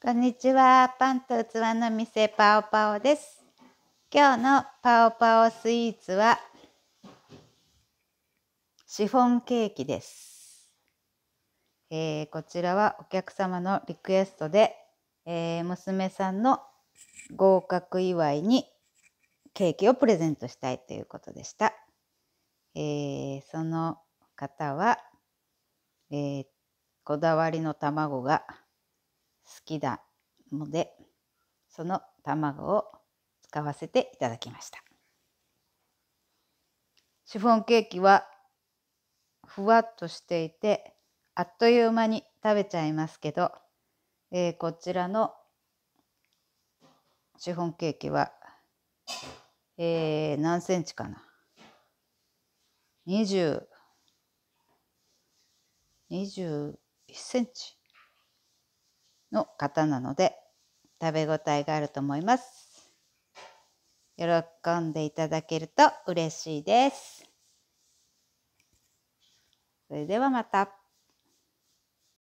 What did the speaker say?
こんにちは。パンと器の店パオパオです。今日のパオパオスイーツはシフォンケーキです。えー、こちらはお客様のリクエストで、えー、娘さんの合格祝いにケーキをプレゼントしたいということでした。えー、その方は、えこだわりの卵がきなのでその卵を使わせていただきましたシフォンケーキはふわっとしていてあっという間に食べちゃいますけど、えー、こちらのシフォンケーキは、えー、何センチかな20 21センチの方なので食べ応えがあると思います。喜んでいただけると嬉しいです。それではまた。